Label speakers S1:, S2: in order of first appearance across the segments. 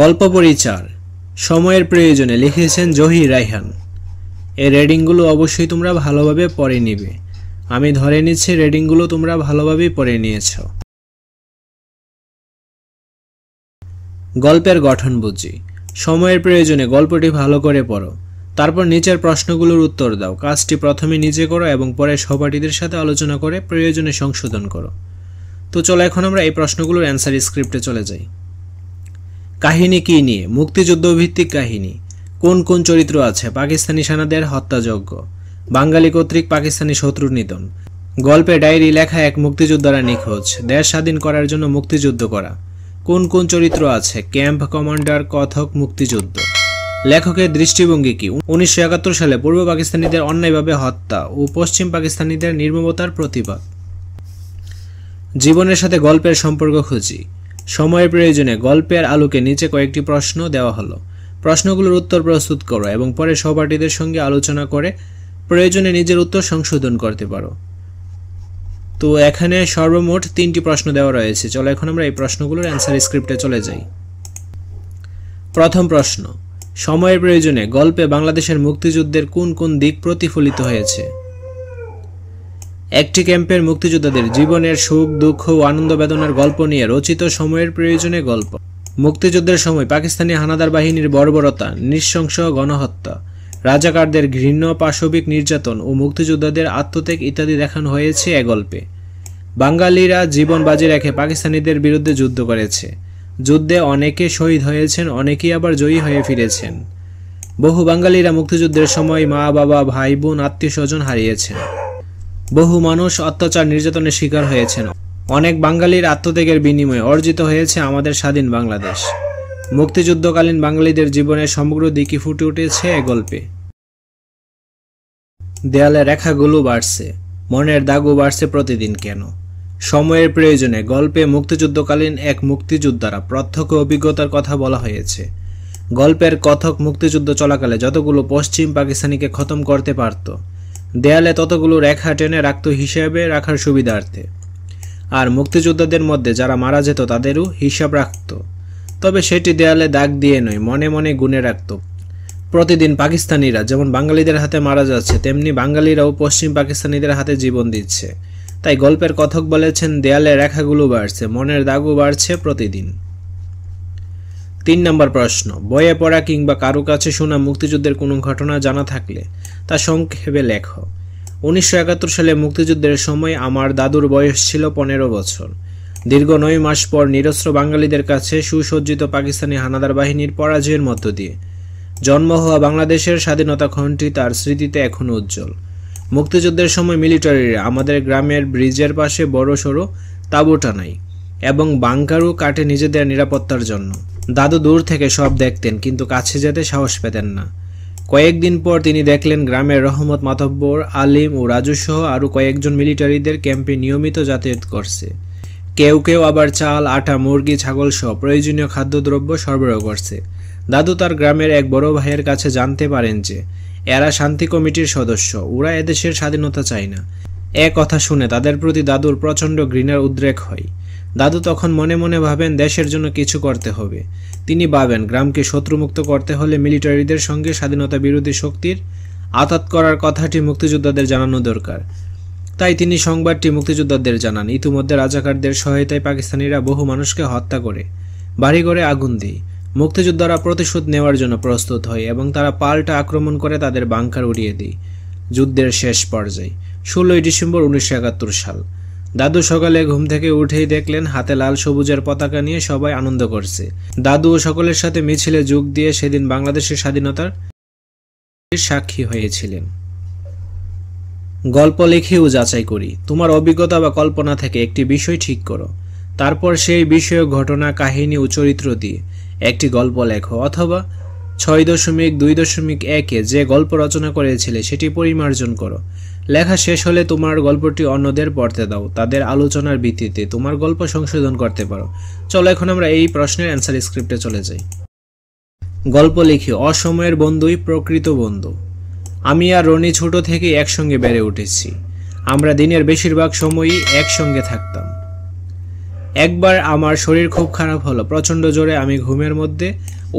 S1: গল্প পরিচার সময়ের প্রয়োজনে লিখেছেন জহি রাইহান এই রেডিংগুলো অবশ্যই তোমরা ভালোভাবে পড়ে নিবে আমি ধরে নিচ্ছি রেডিংগুলো তোমরা ভালোভাবেই পড়ে নিয়েছ গল্পের গঠন বুঝি সময়ের প্রয়োজনে গল্পটি ভালো করে পড়ো তারপর নিচের প্রশ্নগুলোর উত্তর দাও কাজটি প্রথমে নিজে করো এবং পরে সহপাঠীদের সাথে আলোচনা করে প্রয়োজনে সংশোধন করো তো চলো এখন আমরা এই প্রশ্নগুলোর অ্যান্সার স্ক্রিপ্টে চলে যাই কাহিনী কী নিয়ে মুক্তিযুদ্ধভিত্তিক কাহিনী কোন কোন চরিত্র আছে পাকিস্তানি সেনাদের হত্যাযজ্ঞ বাঙালি কর্তৃক পাকিস্তানি শত্রুর নিধন গল্পে ডায়েরি লেখা এক মুক্তিযোদ্ধারা নিখোঁজ দেশ স্বাধীন করার জন্য মুক্তিযুদ্ধ করা কোন কোন চরিত্র আছে ক্যাম্প কমান্ডার কথক মুক্তিযুদ্ধ লেখকের দৃষ্টিভঙ্গি কি উনিশশো সালে পূর্ব পাকিস্তানিদের অন্যায়ভাবে হত্যা ও পশ্চিম পাকিস্তানিদের নির্মমতার প্রতিবাদ জীবনের সাথে গল্পের সম্পর্ক খুঁজি সময়ের প্রয়োজনে গল্পের আলোকে নিচে কয়েকটি প্রশ্ন দেওয়া হলো প্রশ্নগুলোর উত্তর প্রস্তুত করো এবং পরে সহপাঠীদের সঙ্গে আলোচনা করে প্রয়োজনে নিজের উত্তর সংশোধন করতে পারো তো এখানে সর্বমোট তিনটি প্রশ্ন দেওয়া রয়েছে চলো এখন আমরা এই প্রশ্নগুলোর অ্যান্সার স্ক্রিপ্টে চলে যাই প্রথম প্রশ্ন সময়ের প্রয়োজনে গল্পে বাংলাদেশের মুক্তিযুদ্ধের কোন কোন দিক প্রতিফলিত হয়েছে একটি ক্যাম্পের মুক্তিযোদ্ধাদের জীবনের সুখ দুঃখ ও আনন্দ বেদনার গল্প নিয়ে রচিত সময়ের প্রয়োজনে গল্প মুক্তিযুদ্ধের সময় পাকিস্তানি হানাদার বাহিনীর বর্বরতা নৃশংস গণহত্যা রাজাকারদের ঘৃণ্য পাশবিক নির্যাতন ও মুক্তিযোদ্ধাদের আত্মত্যাগ ইত্যাদি দেখানো হয়েছে এ গল্পে বাঙালিরা জীবন বাজি রেখে পাকিস্তানিদের বিরুদ্ধে যুদ্ধ করেছে যুদ্ধে অনেকে শহীদ হয়েছেন অনেকেই আবার জয়ী হয়ে ফিরেছেন বহু বাঙালিরা মুক্তিযুদ্ধের সময় মা বাবা ভাই বোন আত্মীয় স্বজন হারিয়েছেন বহু মানুষ অত্যাচার নির্যাতনের শিকার হয়েছেন অনেক বাঙালির আত্মত্যাগের বিনিময়ে অর্জিত হয়েছে আমাদের স্বাধীন বাংলাদেশ মুক্তিযুদ্ধকালীন বাঙালিদের জীবনের সমগ্র দিকই ফুটে উঠেছে এ গল্পে দেয়ালে রেখাগুলো বাড়ছে মনের দাগও বাড়ছে প্রতিদিন কেন সময়ের প্রয়োজনে গল্পে মুক্তিযুদ্ধকালীন এক মুক্তিযোদ্ধারা প্রত্যক্ষ অভিজ্ঞতার কথা বলা হয়েছে গল্পের কথক মুক্তিযুদ্ধ চলাকালে যতগুলো পশ্চিম পাকিস্তানিকে খতম করতে পারত দেয়ালে ততগুলো রেখা টেনে রাখত হিসাবে রাখার সুবিধার্থে আর মুক্তিযোদ্ধাদের মধ্যে যারা মারা যেত তাদেরও হিসাব রাখত তবে সেটি দেয়ালে দাগ দিয়ে নয় মনে মনে গুনে রাখত প্রতিদিন পাকিস্তানিরা যেমন বাঙালিদের হাতে মারা যাচ্ছে তেমনি বাঙালিরাও পশ্চিম পাকিস্তানিদের হাতে জীবন দিচ্ছে তাই গল্পের কথক বলেছেন দেয়ালে রেখাগুলো বাড়ছে মনের দাগও বাড়ছে প্রতিদিন তিন নম্বর প্রশ্ন বয়ে পড়া কিংবা কারো কাছে শোনা মুক্তিযুদ্ধের কোনো ঘটনা জানা থাকলে তা সংক্ষেপে লেখ উনিশশো একাত্তর সালে মুক্তিযুদ্ধের সময় আমার দাদুর বয়স ছিল পনেরো বছর দীর্ঘ নয় মাস পর নিরস্ত্র বাঙালিদের কাছে সুসজ্জিত পাকিস্তানি হানাদার বাহিনীর পরাজয়ের মধ্য দিয়ে জন্ম হওয়া বাংলাদেশের স্বাধীনতা ক্ষণটি তার স্মৃতিতে এখনও উজ্জ্বল মুক্তিযুদ্ধের সময় মিলিটারিরা আমাদের গ্রামের ব্রিজের পাশে বড় সড়ো তাঁবু টানাই এবং বাংকারও কাটে নিজেদের নিরাপত্তার জন্য দাদু দূর থেকে সব দেখতেন কিন্তু কাছে যেতে সাহস পেতেন না কয়েকদিন পর তিনি দেখলেন গ্রামের রহমত মাতব্বর আলিম ও রাজু সহ আরও কয়েকজন মিলিটারিদের ক্যাম্পে নিয়মিত যাতায়াত করছে কেউ কেউ আবার চাল আটা মুরগি ছাগল সহ প্রয়োজনীয় খাদ্যদ্রব্য সরবরাহ করছে দাদু তার গ্রামের এক বড় ভাইয়ের কাছে জানতে পারেন যে এরা শান্তি কমিটির সদস্য ওরা এদেশের স্বাধীনতা চায় না এ কথা শুনে তাদের প্রতি দাদুর প্রচণ্ড ঘৃণার উদ্রেক হয় দাদু তখন মনে মনে ভাবেন দেশের জন্য কিছু করতে হবে তিনি ভাবেন গ্রামকে শত্রুমুক্ত করতে হলে মিলিটারিদের সঙ্গে স্বাধীনতা বিরোধী শক্তির আতাত করার কথাটি মুক্তিযোদ্ধাদের জানানো দরকার তাই তিনি সংবাদটি মুক্তিযোদ্ধাদের জানান ইতিমধ্যে রাজাকারদের সহায়তায় পাকিস্তানিরা বহু মানুষকে হত্যা করে বাড়িঘরে আগুন দেয় মুক্তিযোদ্ধারা প্রতিশোধ নেওয়ার জন্য প্রস্তুত হয় এবং তারা পাল্টা আক্রমণ করে তাদের বাংকার উড়িয়ে দেয় যুদ্ধের শেষ পর্যায়ে ষোলোই ডিসেম্বর উনিশশো সাল দাদু সকালে ঘুম থেকে উঠেই দেখলেন হাতে লাল সবুজের পতাকা নিয়ে সবাই আনন্দ করছে দাদু ও সকলের সাথে মিছিলে যোগ দিয়ে সেদিন বাংলাদেশের স্বাধীনতার সাক্ষী হয়েছিলেন গল্প লিখেও যাচাই করি তোমার অভিজ্ঞতা বা কল্পনা থেকে একটি বিষয় ঠিক করো তারপর সেই বিষয়ক ঘটনা কাহিনী ও চরিত্র দিয়ে একটি গল্প লেখো অথবা ছয় দশমিক দুই দশমিক একে যে গল্প রচনা করেছিলে সেটি পরিমার্জন করো লেখা শেষ হলে তোমার গল্পটি অন্যদের পড়তে দাও তাদের আলোচনার ভিত্তিতে তোমার গল্প সংশোধন করতে পারো চলো এখন আমরা এই প্রশ্নের অ্যান্সার স্ক্রিপ্টে চলে যাই গল্প লিখি অসময়ের বন্ধুই প্রকৃত বন্ধু আমি আর রনি ছোট থেকে একসঙ্গে বেড়ে উঠেছি আমরা দিনের বেশিরভাগ সময়ই একসঙ্গে থাকতাম একবার আমার শরীর খুব খারাপ হলো প্রচণ্ড জোরে আমি ঘুমের মধ্যে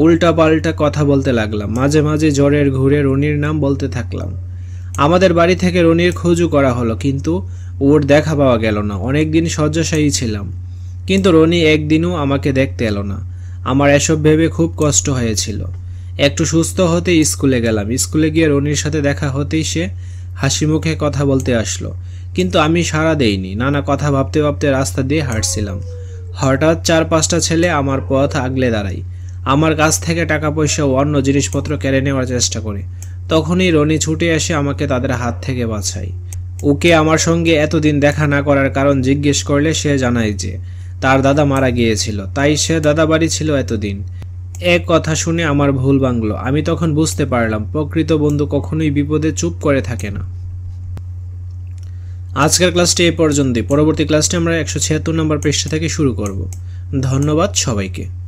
S1: উল্টা পাল্টা কথা বলতে লাগলাম মাঝে মাঝে জ্বরের ঘুরে রনির নাম বলতে থাকলাম আমাদের বাড়ি থেকে রনির খোঁজও করা হলো কিন্তু ওর দেখা পাওয়া গেল না অনেক দিন শয্যাশায়ী ছিলাম কিন্তু রনি একদিনও আমাকে দেখতে এলো না আমার এসব ভেবে খুব কষ্ট হয়েছিল একটু সুস্থ হতে স্কুলে গেলাম স্কুলে গিয়ে রনির সাথে দেখা হতেই সে হাসি মুখে কথা বলতে আসলো কিন্তু আমি সাড়া দেইনি নানা কথা ভাবতে ভাবতে রাস্তা দিয়ে হাঁটছিলাম হঠাৎ চার পাঁচটা ছেলে আমার পথ আগলে দাঁড়াই আমার কাছ থেকে টাকা পয়সা ও অন্য জিনিসপত্র কেড়ে নেওয়ার চেষ্টা করে তখনই রনি ছুটে এসে আমাকে তাদের হাত থেকে বাঁচায় ওকে আমার সঙ্গে এতদিন দেখা না করার কারণ জিজ্ঞেস করলে সে জানায় যে তার দাদা মারা গিয়েছিল তাই সে দাদা বাড়ি ছিল এতদিন এক কথা শুনে আমার ভুল বাংলো আমি তখন বুঝতে পারলাম প্রকৃত বন্ধু কখনোই বিপদে চুপ করে থাকে না আজকের ক্লাসটি এ পর্যন্তই পরবর্তী ক্লাসটি আমরা একশো ছিয়াত্তর নম্বর পৃষ্ঠা থেকে শুরু করব ধন্যবাদ সবাইকে